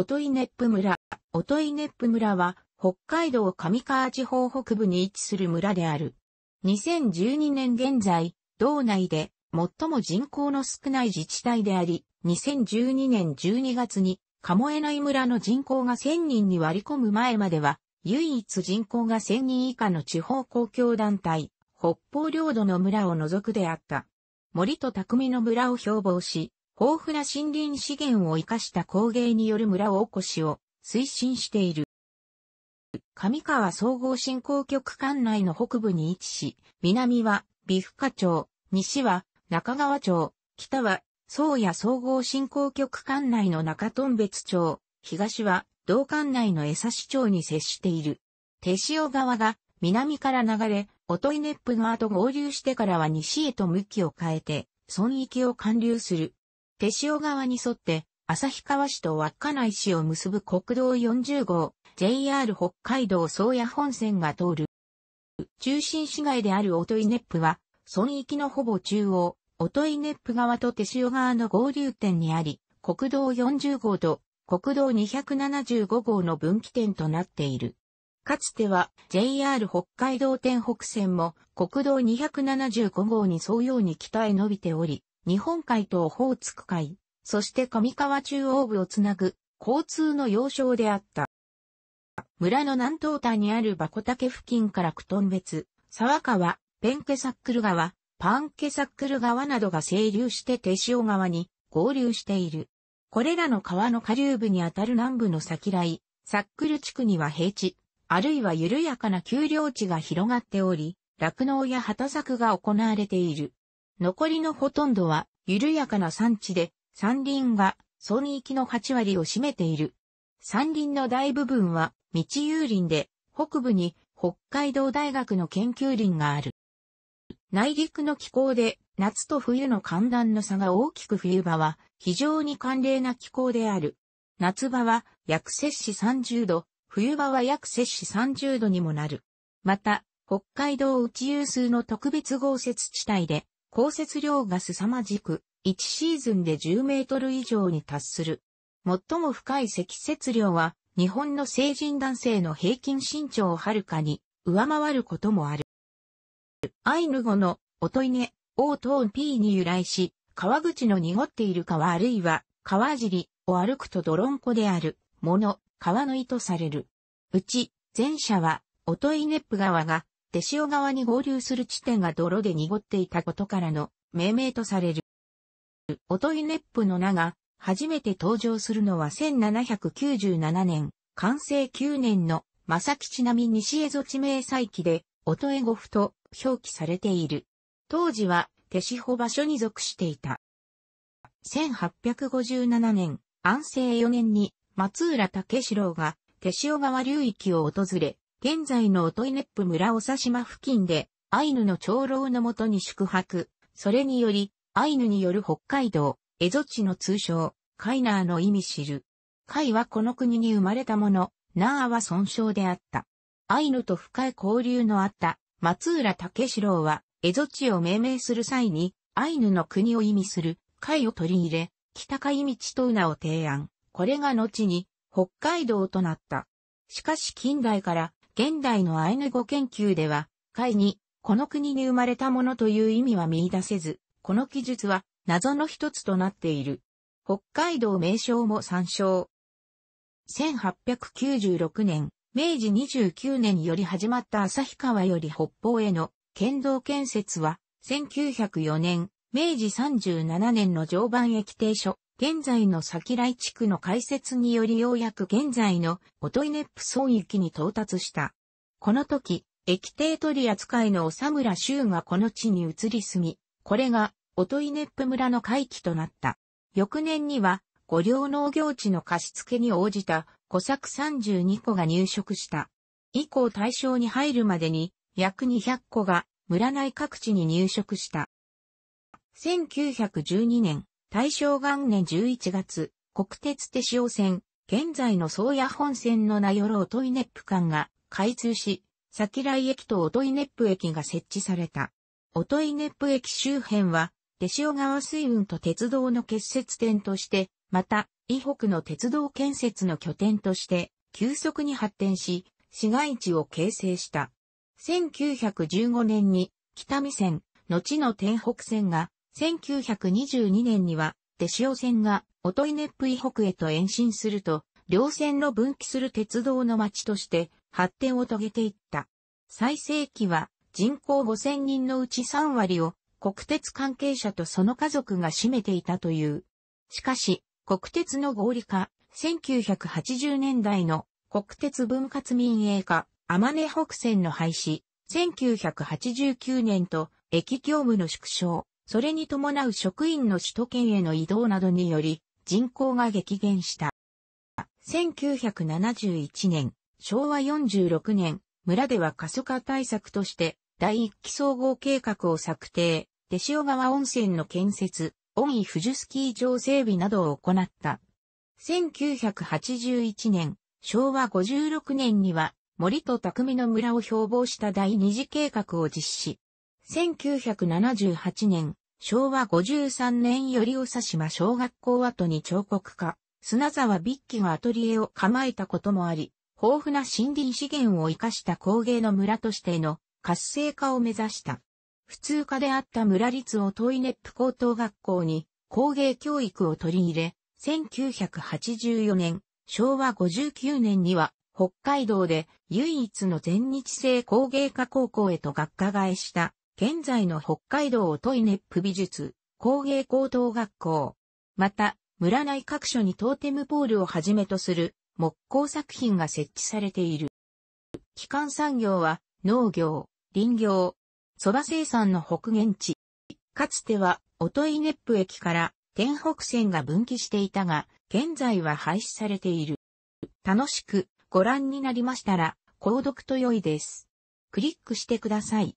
音井ネップ村。音井ネップ村は、北海道上川地方北部に位置する村である。2012年現在、道内で最も人口の少ない自治体であり、2012年12月に、鴨江内村の人口が1000人に割り込む前までは、唯一人口が1000人以下の地方公共団体、北方領土の村を除くであった。森と匠の村を標榜し、豊富な森林資源を生かした工芸による村を起こしを推進している。上川総合振興局管内の北部に位置し、南は美深町、西は中川町、北は宗谷総合振興局管内の中頓別町、東は道管内の江差町に接している。手塩川が南から流れ、音ネップの後合流してからは西へと向きを変えて、村域を貫流する。手塩川に沿って、旭川市と稚内市を結ぶ国道40号、JR 北海道宗谷本線が通る。中心市街であるトイネップは、村域のほぼ中央、トイネップ川と手塩川の合流点にあり、国道40号と国道275号の分岐点となっている。かつては JR 北海道天北線も国道275号に沿うように北へ伸びており、日本海とオホーツク海、そして上川中央部をつなぐ交通の要衝であった。村の南東端にあるバコケ付近からクトン別、沢川、ペンケサックル川、パンケサックル川などが清流して手塩川に合流している。これらの川の下流部にあたる南部の先来、サックル地区には平地、あるいは緩やかな丘陵地が広がっており、落農や畑作が行われている。残りのほとんどは緩やかな山地で、山林が村域の8割を占めている。山林の大部分は道有林で、北部に北海道大学の研究林がある。内陸の気候で夏と冬の寒暖の差が大きく冬場は非常に寒冷な気候である。夏場は約摂氏30度、冬場は約摂氏30度にもなる。また、北海道内有数の特別豪雪地帯で降雪量が凄まじく、1シーズンで10メートル以上に達する。最も深い積雪量は、日本の成人男性の平均身長をはるかに上回ることもある。アイヌ語の、おといね、オートーンピーに由来し、川口の濁っている川あるいは、川尻を歩くと泥んこである、もの、川の意とされる。うち、前者は、おといねっぷ川が、手塩川に合流する地点が泥で濁っていたことからの命名とされる。おとイネップの名が初めて登場するのは1797年、完成9年の正吉並西江戸地名祭記で、音江ごふと表記されている。当時は手塩場所に属していた。1857年、安政4年に松浦武四郎が手塩川流域を訪れ、現在のオトイネップ村長島付近で、アイヌの長老のもとに宿泊、それにより、アイヌによる北海道、蝦夷地の通称、カイナーの意味知る。カイはこの国に生まれたもの、ナーは損傷であった。アイヌと深い交流のあった松浦武四郎は、蝦夷地を命名する際に、アイヌの国を意味する、カイを取り入れ、北海道と名を提案。これが後に、北海道となった。しかし近代から、現代のアイヌ語研究では、会に、この国に生まれたものという意味は見出せず、この記述は謎の一つとなっている。北海道名称も参照。1896年、明治29年より始まった旭川より北方への県道建設は、1904年、明治37年の常磐駅停所、現在の先来地区の開設によりようやく現在の音イネップ村域に到達した。この時、液体取り扱いの長村州がこの地に移り住み、これが音イネップ村の回帰となった。翌年には、五両農業地の貸付に応じた小作32個が入植した。以降対象に入るまでに約200個が村内各地に入植した。1912年、大正元年11月、国鉄手塩線、現在の宗谷本線の名寄トイネップ間が開通し、先来駅と音イネップ駅が設置された。音イネップ駅周辺は、手塩川水運と鉄道の結節点として、また、伊北の鉄道建設の拠点として、急速に発展し、市街地を形成した。1915年に、北見線、後の天北線が1922年には、手塩線が、音威ネップ以北へと延伸すると、両線の分岐する鉄道の町として発展を遂げていった。最盛期は人口5000人のうち3割を国鉄関係者とその家族が占めていたという。しかし、国鉄の合理化、1980年代の国鉄分割民営化、天根北線の廃止、1989年と駅業務の縮小、それに伴う職員の首都圏への移動などにより、人口が激減した。1971年、昭和46年、村では過疎化対策として、第一期総合計画を策定、出塩川温泉の建設、温井富士スキー場整備などを行った。1981年、昭和56年には、森と匠の村を標榜した第二次計画を実施。1978年、昭和53年よりおさしま小学校跡に彫刻家、砂沢ビッキがアトリエを構えたこともあり、豊富な森林資源を生かした工芸の村としての活性化を目指した。普通科であった村立をトイネップ高等学校に工芸教育を取り入れ、1984年、昭和59年には北海道で唯一の全日制工芸科高校へと学科替えした現在の北海道トイネップ美術工芸高等学校。また、村内各所にトーテムポールをはじめとする木工作品が設置されている。基幹産業は農業、林業、蕎麦生産の北限地。かつては、とイネップ駅から天北線が分岐していたが、現在は廃止されている。楽しくご覧になりましたら、購読と良いです。クリックしてください。